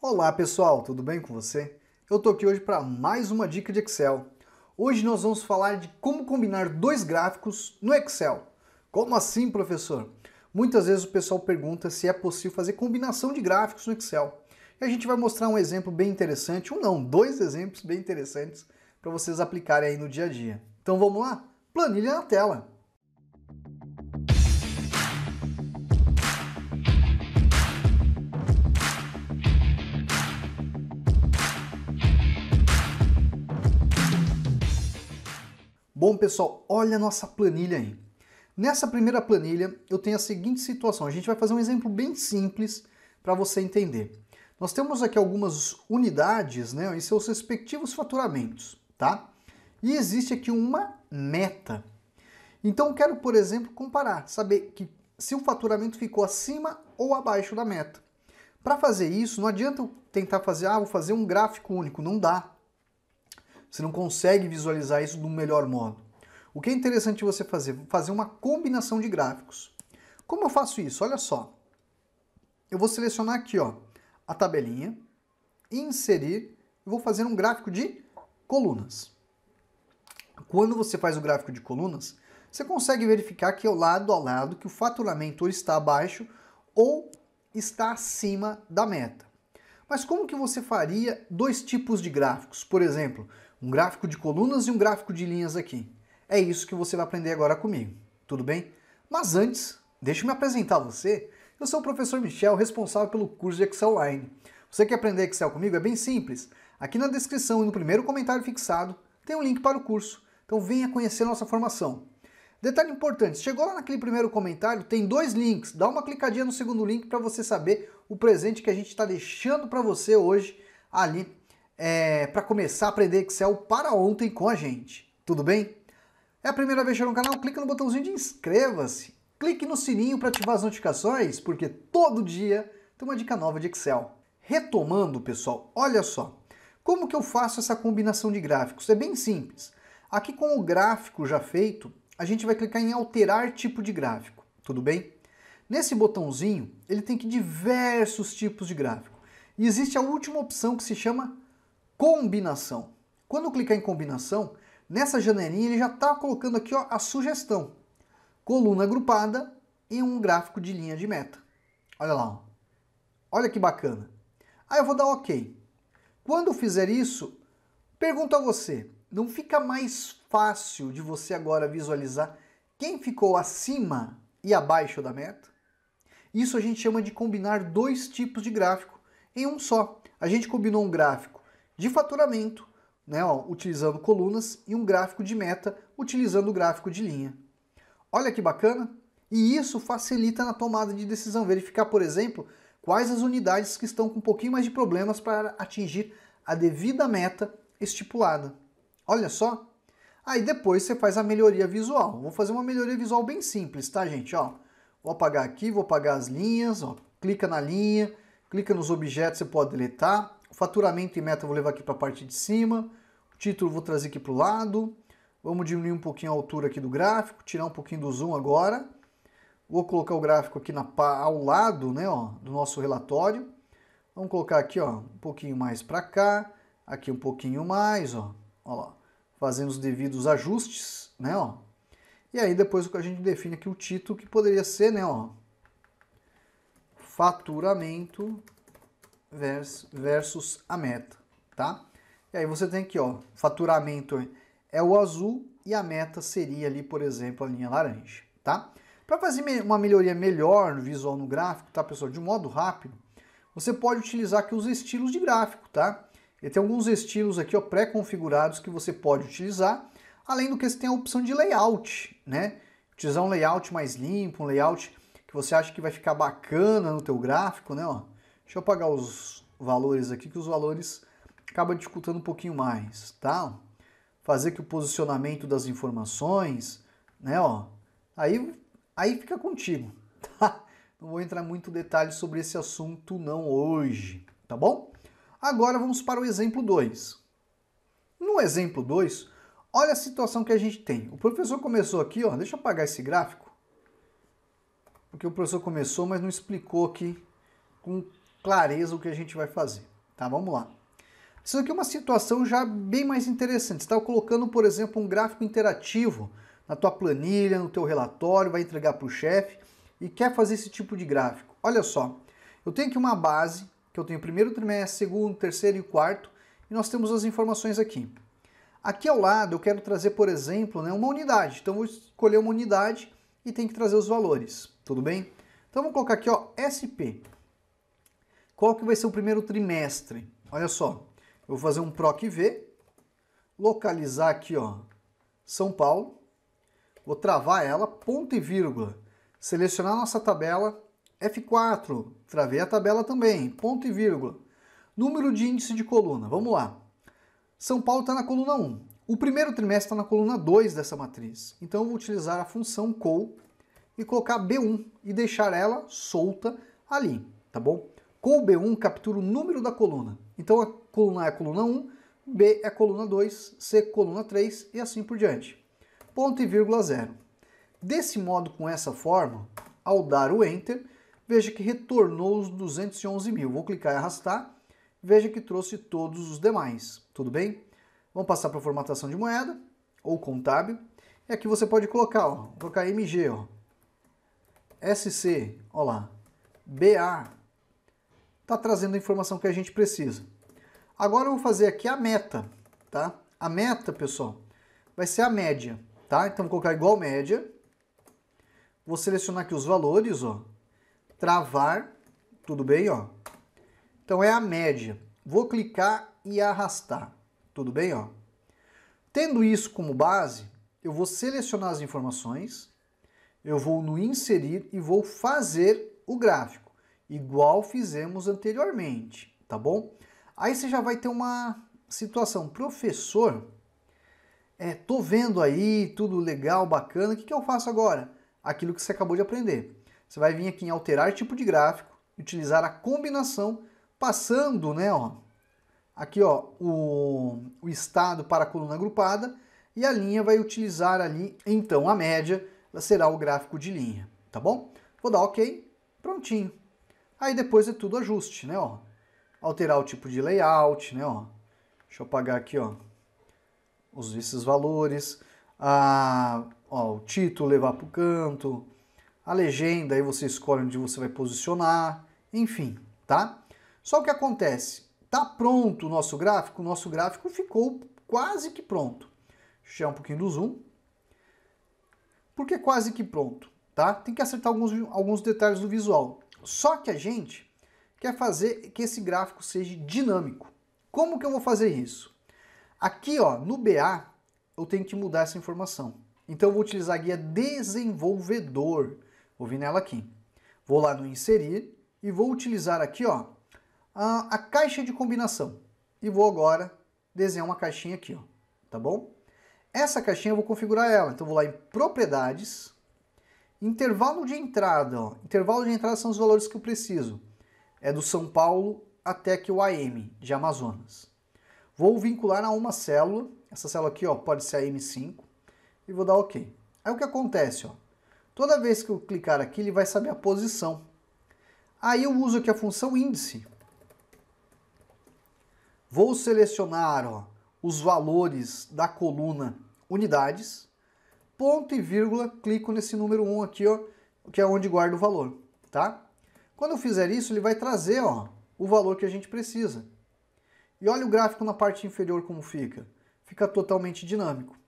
Olá pessoal, tudo bem com você? Eu tô aqui hoje para mais uma dica de Excel. Hoje nós vamos falar de como combinar dois gráficos no Excel. Como assim, professor? Muitas vezes o pessoal pergunta se é possível fazer combinação de gráficos no Excel. E a gente vai mostrar um exemplo bem interessante, ou um não, dois exemplos bem interessantes para vocês aplicarem aí no dia a dia. Então vamos lá? Planilha na tela. Bom, pessoal, olha a nossa planilha aí. Nessa primeira planilha, eu tenho a seguinte situação. A gente vai fazer um exemplo bem simples para você entender. Nós temos aqui algumas unidades né, em seus respectivos faturamentos, tá? E existe aqui uma meta. Então, quero, por exemplo, comparar, saber que se o faturamento ficou acima ou abaixo da meta. Para fazer isso, não adianta eu tentar fazer, ah, vou fazer um gráfico único, não dá. Você não consegue visualizar isso do melhor modo. O que é interessante você fazer? Fazer uma combinação de gráficos. Como eu faço isso? Olha só. Eu vou selecionar aqui ó, a tabelinha, inserir, e vou fazer um gráfico de colunas. Quando você faz o gráfico de colunas, você consegue verificar que é lado a lado que o faturamento ou está abaixo ou está acima da meta. Mas como que você faria dois tipos de gráficos? Por exemplo, um gráfico de colunas e um gráfico de linhas aqui. É isso que você vai aprender agora comigo, tudo bem? Mas antes, deixe-me apresentar a você. Eu sou o professor Michel, responsável pelo curso de Excel Online. Você quer aprender Excel comigo? É bem simples. Aqui na descrição e no primeiro comentário fixado tem um link para o curso. Então venha conhecer nossa formação. Detalhe importante, chegou lá naquele primeiro comentário, tem dois links. Dá uma clicadinha no segundo link para você saber o presente que a gente está deixando para você hoje ali é, para começar a aprender Excel para ontem com a gente. Tudo bem? É a primeira vez que no canal? Clica no botãozinho de inscreva-se. Clique no sininho para ativar as notificações, porque todo dia tem uma dica nova de Excel. Retomando, pessoal, olha só. Como que eu faço essa combinação de gráficos? É bem simples. Aqui com o gráfico já feito, a gente vai clicar em alterar tipo de gráfico, tudo bem? Nesse botãozinho, ele tem que diversos tipos de gráfico. E existe a última opção que se chama combinação. Quando clicar em combinação, nessa janelinha ele já está colocando aqui ó, a sugestão. Coluna agrupada e um gráfico de linha de meta. Olha lá. Ó. Olha que bacana. Aí eu vou dar OK. Quando eu fizer isso, pergunto a você, não fica mais fácil de você agora visualizar quem ficou acima e abaixo da meta? Isso a gente chama de combinar dois tipos de gráfico em um só. A gente combinou um gráfico de faturamento, né, ó, utilizando colunas, e um gráfico de meta, utilizando o gráfico de linha. Olha que bacana! E isso facilita na tomada de decisão, verificar, por exemplo, quais as unidades que estão com um pouquinho mais de problemas para atingir a devida meta estipulada. Olha só! Aí depois você faz a melhoria visual. Vou fazer uma melhoria visual bem simples, tá, gente? Ó, vou apagar aqui, vou apagar as linhas, ó, clica na linha, clica nos objetos, você pode deletar. Faturamento e meta eu vou levar aqui para a parte de cima. O título eu vou trazer aqui para o lado. Vamos diminuir um pouquinho a altura aqui do gráfico, tirar um pouquinho do zoom agora. Vou colocar o gráfico aqui na, ao lado né, ó, do nosso relatório. Vamos colocar aqui ó, um pouquinho mais para cá, aqui um pouquinho mais, ó, ó lá, fazendo os devidos ajustes, né, ó. E aí depois a gente define aqui o título que poderia ser, né, ó, faturamento versus a meta, tá? E aí você tem aqui, ó, faturamento é o azul e a meta seria ali, por exemplo, a linha laranja, tá? Para fazer uma melhoria melhor no visual no gráfico, tá, pessoal, de modo rápido, você pode utilizar aqui os estilos de gráfico, tá? E tem alguns estilos aqui, ó, pré-configurados que você pode utilizar, além do que você tem a opção de layout, né? Utilizar um layout mais limpo, um layout que você acha que vai ficar bacana no teu gráfico, né, ó Deixa eu apagar os valores aqui, que os valores acabam dificultando um pouquinho mais, tá? Fazer que o posicionamento das informações, né, ó, aí, aí fica contigo, tá? Não vou entrar muito detalhe sobre esse assunto não hoje, tá bom? Agora vamos para o exemplo 2. No exemplo 2, olha a situação que a gente tem. O professor começou aqui, ó, deixa eu apagar esse gráfico, porque o professor começou, mas não explicou aqui com clareza o que a gente vai fazer. Tá, vamos lá. Isso aqui é uma situação já bem mais interessante. Você está colocando, por exemplo, um gráfico interativo na tua planilha, no teu relatório, vai entregar para o chefe e quer fazer esse tipo de gráfico. Olha só, eu tenho aqui uma base, que eu tenho primeiro trimestre, segundo, terceiro e quarto, e nós temos as informações aqui. Aqui ao lado eu quero trazer, por exemplo, né, uma unidade. Então vou escolher uma unidade e tem que trazer os valores, tudo bem? Então vou colocar aqui, ó, SP. Qual que vai ser o primeiro trimestre? Olha só, eu vou fazer um PROC V, localizar aqui, ó, São Paulo, vou travar ela, ponto e vírgula, selecionar nossa tabela, F4, travei a tabela também, ponto e vírgula. Número de índice de coluna, vamos lá. São Paulo está na coluna 1. O primeiro trimestre está na coluna 2 dessa matriz. Então eu vou utilizar a função col e colocar B1 e deixar ela solta ali, tá bom? Com o B1, captura o número da coluna. Então, a coluna A é a coluna 1, B é a coluna 2, C é a coluna 3 e assim por diante. Ponto e vírgula zero. Desse modo, com essa forma, ao dar o Enter, veja que retornou os 211 mil. Vou clicar e arrastar, veja que trouxe todos os demais, tudo bem? Vamos passar para a formatação de moeda, ou contábil. E aqui você pode colocar, ó, colocar MG, ó, SC, ó lá, BA, está trazendo a informação que a gente precisa. Agora eu vou fazer aqui a meta, tá? A meta, pessoal, vai ser a média, tá? Então vou colocar igual média. Vou selecionar aqui os valores, ó. Travar, tudo bem, ó. Então é a média. Vou clicar e arrastar, tudo bem, ó. Tendo isso como base, eu vou selecionar as informações, eu vou no inserir e vou fazer o gráfico igual fizemos anteriormente, tá bom? Aí você já vai ter uma situação, professor, é, tô vendo aí tudo legal, bacana, o que, que eu faço agora? Aquilo que você acabou de aprender. Você vai vir aqui em alterar tipo de gráfico, utilizar a combinação, passando, né, ó, aqui ó, o, o estado para a coluna agrupada e a linha vai utilizar ali, então a média será o gráfico de linha, tá bom? Vou dar ok, prontinho. Aí depois é tudo ajuste, né, ó. Alterar o tipo de layout, né, ó. Deixa eu apagar aqui, ó. Os, esses valores. A, ó, o título levar para o canto. A legenda, aí você escolhe onde você vai posicionar. Enfim, tá? Só o que acontece? Tá pronto o nosso gráfico? O nosso gráfico ficou quase que pronto. Deixa eu um pouquinho do zoom. Porque quase que pronto, tá? Tem que acertar alguns, alguns detalhes do visual. Só que a gente quer fazer que esse gráfico seja dinâmico. Como que eu vou fazer isso? Aqui, ó, no BA, eu tenho que mudar essa informação. Então, eu vou utilizar a guia desenvolvedor. Vou vir nela aqui. Vou lá no inserir e vou utilizar aqui, ó, a, a caixa de combinação. E vou agora desenhar uma caixinha aqui, ó, tá bom? Essa caixinha eu vou configurar ela. Então, eu vou lá em propriedades, Intervalo de entrada, ó. intervalo de entrada são os valores que eu preciso. É do São Paulo até que o AM de Amazonas. Vou vincular a uma célula, essa célula aqui ó, pode ser a M5, e vou dar OK. Aí o que acontece? Ó, toda vez que eu clicar aqui, ele vai saber a posição. Aí eu uso aqui a função índice. Vou selecionar ó, os valores da coluna unidades ponto e vírgula, clico nesse número 1 aqui, ó, que é onde guarda o valor, tá? Quando eu fizer isso, ele vai trazer ó, o valor que a gente precisa. E olha o gráfico na parte inferior como fica. Fica totalmente dinâmico.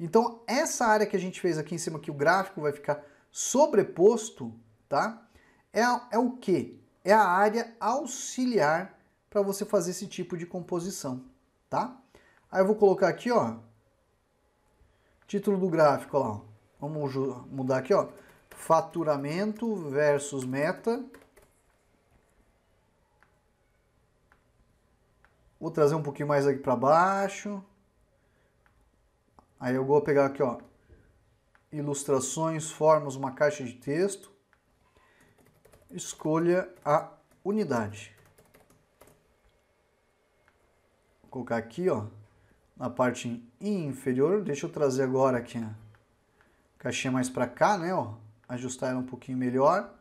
Então, essa área que a gente fez aqui em cima, que o gráfico vai ficar sobreposto, tá? É, é o que? É a área auxiliar para você fazer esse tipo de composição, tá? Aí eu vou colocar aqui, ó, Título do gráfico, lá. Vamos mudar aqui, ó. Faturamento versus meta. Vou trazer um pouquinho mais aqui para baixo. Aí eu vou pegar aqui, ó. Ilustrações, formas, uma caixa de texto. Escolha a unidade. Vou colocar aqui, ó na parte inferior. Deixa eu trazer agora aqui a caixinha mais para cá, né? Ó, ajustar ela um pouquinho melhor.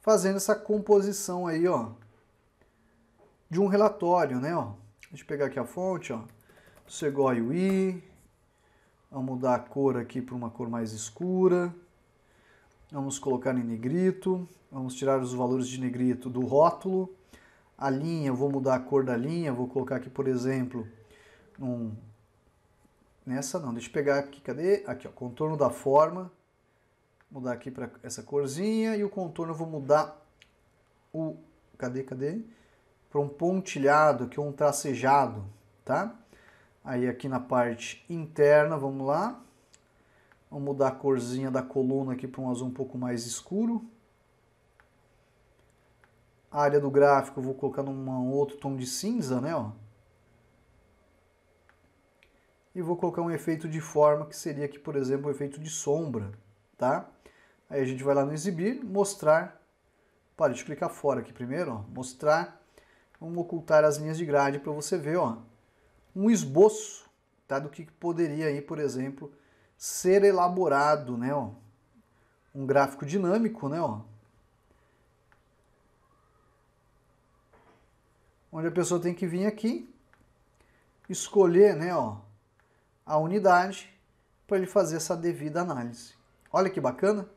Fazendo essa composição aí, ó, de um relatório, né? Ó, deixa eu pegar aqui a fonte, ó, Segoy UI. Vamos mudar a cor aqui para uma cor mais escura. Vamos colocar em negrito. Vamos tirar os valores de negrito do rótulo a linha, vou mudar a cor da linha, vou colocar aqui, por exemplo, um... nessa não, deixa eu pegar aqui, cadê? Aqui, ó, contorno da forma, mudar aqui para essa corzinha e o contorno eu vou mudar o, cadê, cadê? Para um pontilhado, que é um tracejado, tá? Aí aqui na parte interna, vamos lá. Vamos mudar a corzinha da coluna aqui para um azul um pouco mais escuro a área do gráfico, vou colocar num outro tom de cinza, né? Ó. E vou colocar um efeito de forma, que seria aqui, por exemplo, o um efeito de sombra, tá? Aí a gente vai lá no exibir, mostrar. Para, deixa eu clicar fora aqui primeiro, ó. Mostrar. Vamos ocultar as linhas de grade para você ver, ó. Um esboço, tá? Do que poderia aí, por exemplo, ser elaborado, né, ó. Um gráfico dinâmico, né, ó onde a pessoa tem que vir aqui, escolher né, ó, a unidade para ele fazer essa devida análise. Olha que bacana!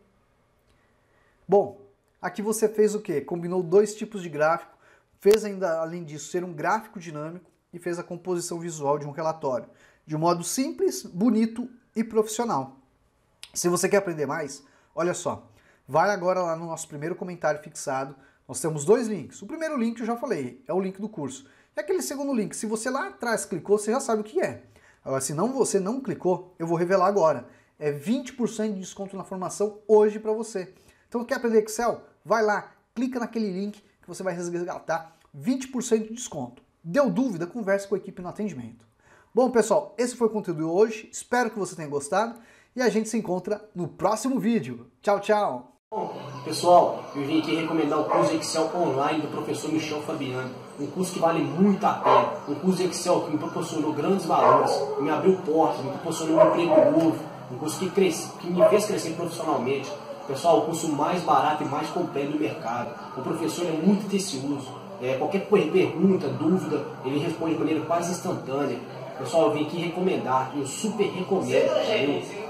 Bom, aqui você fez o quê? Combinou dois tipos de gráfico, fez ainda, além disso, ser um gráfico dinâmico e fez a composição visual de um relatório, de um modo simples, bonito e profissional. Se você quer aprender mais, olha só, vai agora lá no nosso primeiro comentário fixado nós temos dois links. O primeiro link eu já falei, é o link do curso. E aquele segundo link, se você lá atrás clicou, você já sabe o que é. Agora, se não você não clicou, eu vou revelar agora. É 20% de desconto na formação hoje para você. Então, quer aprender Excel? Vai lá, clica naquele link que você vai resgatar 20% de desconto. Deu dúvida? Converse com a equipe no atendimento. Bom, pessoal, esse foi o conteúdo de hoje. Espero que você tenha gostado e a gente se encontra no próximo vídeo. Tchau, tchau! pessoal, eu vim aqui recomendar o curso Excel online do professor Michel Fabiano. Um curso que vale muito a pena. Um curso Excel que me proporcionou grandes valores, me abriu portas, me proporcionou um emprego novo. Um curso que, cresce, que me fez crescer profissionalmente. Pessoal, o curso mais barato e mais completo do mercado. O professor é muito tecioso. É, qualquer pergunta, dúvida, ele responde de maneira quase instantânea. Pessoal, eu vim aqui recomendar, eu super recomendo.